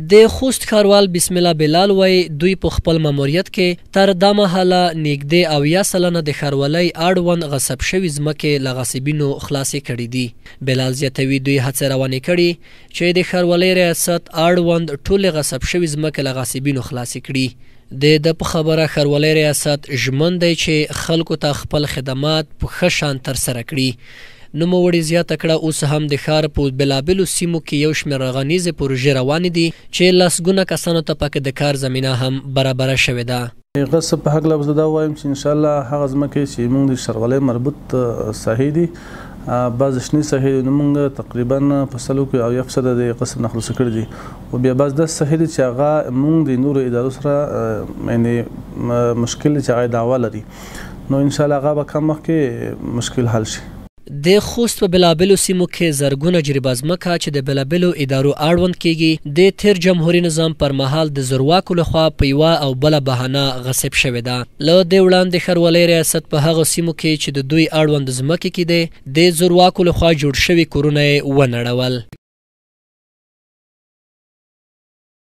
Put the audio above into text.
د خوست کاروال بسم الله بلال وای دوی په خپل ماموریت کې تر د مهاله نګدې او یا سلنه د خاروالۍ اړوند غصب شوی ځمکه لغصبینو خلاصې کړې دي بلال زیاتوي دوی هڅه روانې کړي چې د خاروالۍ ریاست اړوند ټول غصب شوی ځمکه لغصبینو خلاصې کړي د د په خبره خرولی ریاست ژمن دی چې خلکو ته خپل خدمات په ښه شان تر سره کړي نوموړي زیاته کړه اوس هم د ښار په بلابلو سیمو کې یو شمېر غنیزې پروژې روانې دي چې لسګونه کسانو ته پکې د کار زمینه هم برابره شوې ده غصه په حق لفظ دا وایم چې ان شاء الله هغه ځمکې چې موږ د شرغلې مربوط صحیح دي بعض شنی صحیح نو موږ تقریبا په سلو کې او یو فصد د قسم نه خلاص کړ دي او بیا بعض د صحیح دي چې هغه موږ د نور ادارو سره یعنی مشکل چې هغه داوا لري نو ان شاء الله هغه به کم وخت کې مشکل حل شي د خوست په بلابلو سیمو کې زرګونه جریبه ځمکه چې د بلابلو ادارو اړوند کیږي د تیر جمهوریت نظام پر مهال د زورواکو لخوا په یوه او بله بهانه غصب شوې ده له دې وړاندې ښاروالۍ ریاست په هغو سیمو کې چې د دوی اړوند ځمکې کې دی د زورواکو لخوا جوړ شوي کورونه یې ونړول